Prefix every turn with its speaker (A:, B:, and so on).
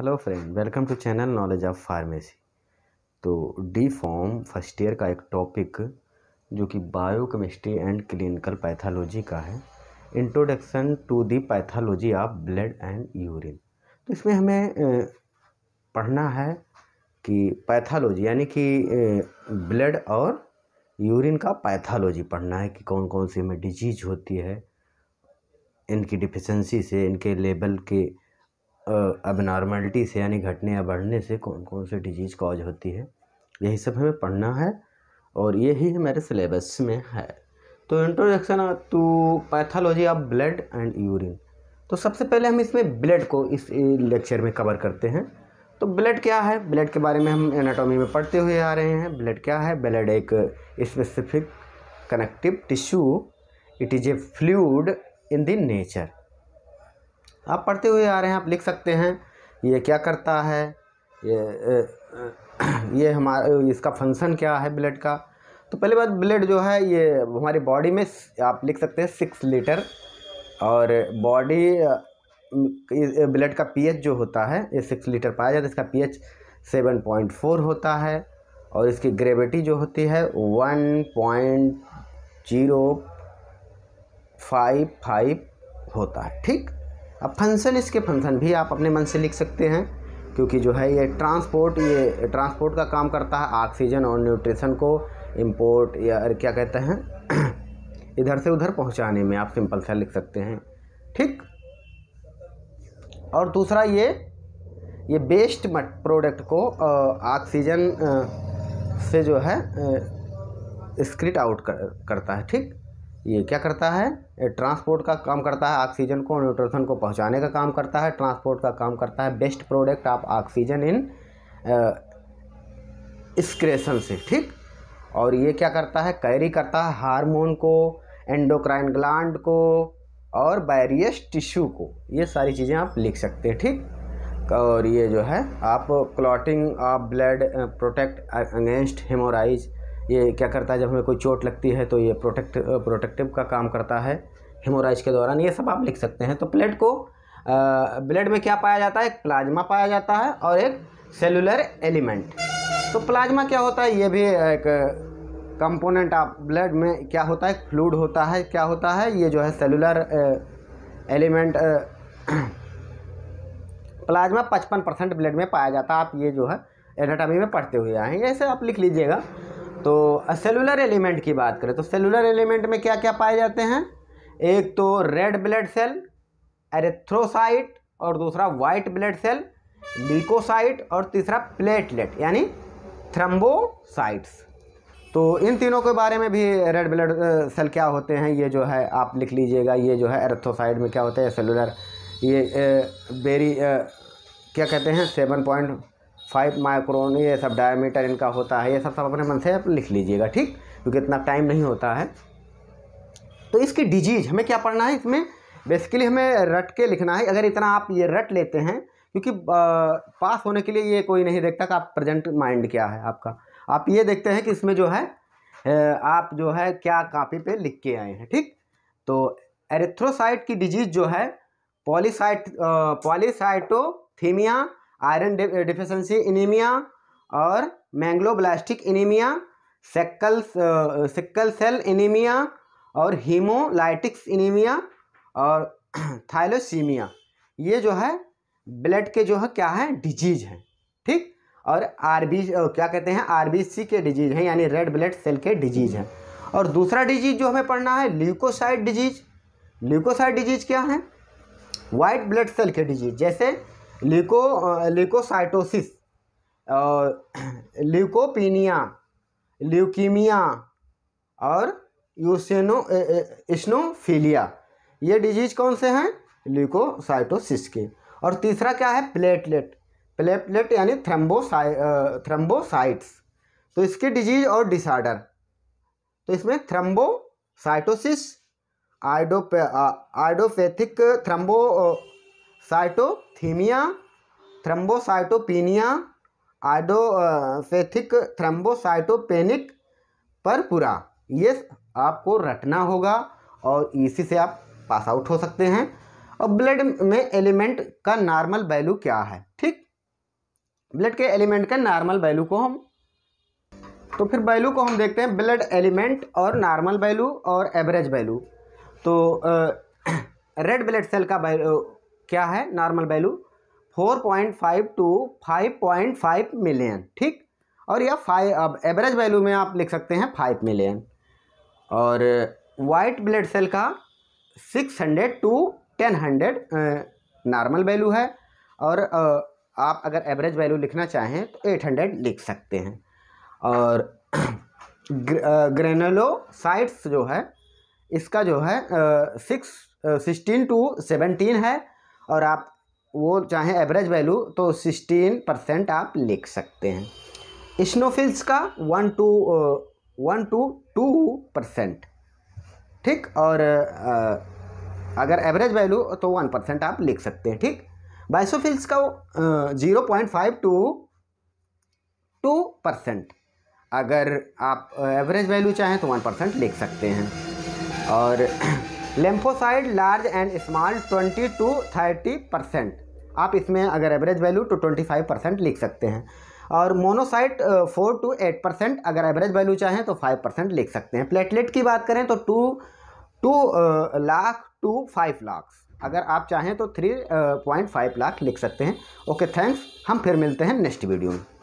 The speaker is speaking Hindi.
A: hello friend welcome to channel knowledge of pharmacy तो डी फॉर्म फर्स्ट ईयर का एक टॉपिक जो कि बायोकेमिस्ट्री एंड क्लिनिकल पैथोलॉजी का है introduction to the pathology of blood and urine तो इसमें हमें पढ़ना है कि पैथोलॉजी यानी कि ब्लड और यूरिन का पैथोलॉजी पढ़ना है कि कौन कौन सी हमें डिजीज होती है इनकी डिफिशेंसी से इनके लेवल के अबनॉर्मलिटी से यानी घटने या बढ़ने से कौन कौन से डिजीज़ कॉज होती है यही सब हमें पढ़ना है और यही हमारे सिलेबस में है तो introduction to pathology of blood and urine तो सबसे पहले हम इसमें ब्लड को इस लेक्चर में कवर करते हैं तो ब्लड क्या है ब्लड के बारे में हम एनाटॉमी में पढ़ते हुए आ रहे हैं ब्लड क्या है ब्लड एक specific connective tissue it is a fluid in the nature तो आप पढ़ते हुए आ रहे हैं आप लिख सकते हैं ये क्या करता है ये ये हमारा इसका फंक्शन क्या है ब्लड का तो पहले बात ब्लड जो है ये हमारी बॉडी में आप लिख सकते हैं सिक्स लीटर और बॉडी ब्लड का पीएच जो होता है ये सिक्स लीटर पाया जाता है इसका पीएच सेवन पॉइंट फोर होता है और इसकी ग्रेविटी जो होती है one point zero five five होता है ठीक अब फंक्शन इसके फंक्शन भी आप अपने मन से लिख सकते हैं क्योंकि जो है ये ट्रांसपोर्ट ये ट्रांसपोर्ट का काम करता है ऑक्सीजन और न्यूट्रिशन को इम्पोर्ट या क्या कहते हैं इधर से उधर पहुंचाने में आप सिंपल सा लिख सकते हैं ठीक और दूसरा ये ये बेस्ट प्रोडक्ट को ऑक्सीजन से जो है स्क्रिट आउट कर, करता है ठीक ये क्या करता है ट्रांसपोर्ट का काम करता है ऑक्सीजन को न्यूट्रोथन को पहुंचाने का काम करता है ट्रांसपोर्ट का काम करता है waste product of oxygen excretion से ठीक और ये क्या करता है कैरी करता है हार्मोन को एंडोक्राइन ग्लैंड को और बैरियस टिश्यू को ये सारी चीज़ें आप लिख सकते हैं ठीक और ये जो है आप clotting of blood protect against haemorrhage ये क्या करता है जब हमें कोई चोट लगती है तो ये प्रोटेक्ट प्रोटेक्टिव का काम करता है हिमोराइज के दौरान ये सब आप लिख सकते हैं तो प्लेट को ब्लड में क्या पाया जाता है एक प्लाज्मा पाया जाता है और एक सेलुलर एलिमेंट तो प्लाज्मा क्या होता है ये भी एक कंपोनेंट आप ब्लड में क्या होता है फ्लूड होता है क्या होता है ये जो है सेलुलर एलिमेंट प्लाज्मा पचपन परसेंट ब्लड में पाया जाता है आप ये जो है एनाटॉमी में पढ़ते हुए आए हैं ऐसे आप लिख लीजिएगा तो सेलुलर एलिमेंट की बात करें तो सेलुलर एलिमेंट में क्या क्या पाए जाते हैं एक तो रेड ब्लड सेल एरेथ्रोसाइट और दूसरा वाइट ब्लड सेल लिकोसाइट और तीसरा प्लेटलेट यानी थ्रम्बोसाइट्स तो इन तीनों के बारे में भी रेड ब्लड सेल क्या होते हैं ये जो है आप लिख लीजिएगा ये जो है एरेथ्रोसाइट में क्या होता है सेलुलर ये ए, बेरी ए, क्या कहते हैं सेवन पॉइंट फाइव माइक्रोन ये सब डायमीटर इनका होता है ये सब सब अपने मन से आप लिख लीजिएगा ठीक क्योंकि इतना टाइम नहीं होता है तो इसकी डिजीज हमें क्या पढ़ना है इसमें बेसिकली हमें रट के लिखना है अगर इतना आप ये रट लेते हैं क्योंकि पास होने के लिए ये कोई नहीं देखता कि आप प्रेजेंट माइंड क्या है आपका आप ये देखते हैं कि इसमें जो है आप जो है क्या कापी पे लिख के आए हैं ठीक तो एरेथ्रोसाइट की डिजीज़ जो है polycyte polycythaemia iron deficiency anaemia और megaloblastic anaemia sickle sickle cell anaemia और हीमोलाइटिक्स इनीमिया और थाइलोसीमिया ये जो है ब्लड के जो है क्या है डिजीज है ठीक और आर बी क्या कहते हैं आर बी सी के डिजीज हैं यानी रेड ब्लड सेल के डिजीज हैं और दूसरा डिजीज जो हमें पढ़ना है ल्यूकोसाइड डिजीज ल्यूकोसाइड डिजीज क्या है वाइट ब्लड सेल के डिजीज जैसे लिको लिकोसाइटोसिस लिकोपीनिया ल्यूकीमिया और यूसेनो स्नोफीलिया ये डिजीज कौन से हैं ल्यूकोसाइटोसिस के और तीसरा क्या है प्लेटलेट प्लेटलेट यानी थ्रम्बोसाइ थ्रम्बोसाइट्स तो इसके डिजीज और डिसऑर्डर तो इसमें थ्रम्बोसाइटोसिस आइडोपे आइडोपैथिक थ्रम्बो साइटोथीमिया थ्रम्बोसाइटोपिनिया आइडोसेथिक थ्रम्बोसाइटोपेनिक परपुरा ये आपको रटना होगा और इसी से आप पास आउट हो सकते हैं और ब्लड में एलिमेंट का नॉर्मल वैल्यू क्या है ठीक ब्लड के एलिमेंट का नॉर्मल वैल्यू को हम तो फिर वैल्यू को हम देखते हैं ब्लड एलिमेंट और नॉर्मल वैल्यू और एवरेज वैल्यू तो रेड ब्लड सेल का क्या है नॉर्मल वैल्यू 4.5 टू 5.5 मिलियन ठीक और यह फाइव अब एवरेज वैल्यू में आप लिख सकते हैं फाइव मिलियन और वाइट ब्लड सेल का six hundred to ten hundred normal value है और uh, आप अगर एवरेज वैल्यू लिखना चाहें तो एट हंड्रेड लिख सकते हैं और ग्रेनोलोसाइट्स uh, जो है इसका जो है सिक्स सिक्सटीन टू सेवनटीन है और आप वो चाहे एवरेज वैल्यू तो सिक्सटीन परसेंट आप लिख सकते हैं स्नोफिल्स का one two one to two percent ठीक और आ, uh, अगर एवरेज वैल्यू तो वन परसेंट आप लिख सकते हैं ठीक बाइसोफिल्स का zero point five to two percent अगर आप एवरेज uh, वैल्यू चाहें तो वन परसेंट लिख सकते हैं और lymphocyte large and small 20 to 30 percent आप इसमें अगर एवरेज वैल्यू ट्वेंटी 25 परसेंट लिख सकते हैं और monocyte four to eight percent अगर एवरेज वैल्यू चाहें तो फाइव परसेंट लिख सकते हैं प्लेटलेट की बात करें तो two two lakh to five lakh अगर आप चाहें तो थ्री पॉइंट फाइव लाख लिख सकते हैं ओके थैंक्स हम फिर मिलते हैं नेक्स्ट वीडियो में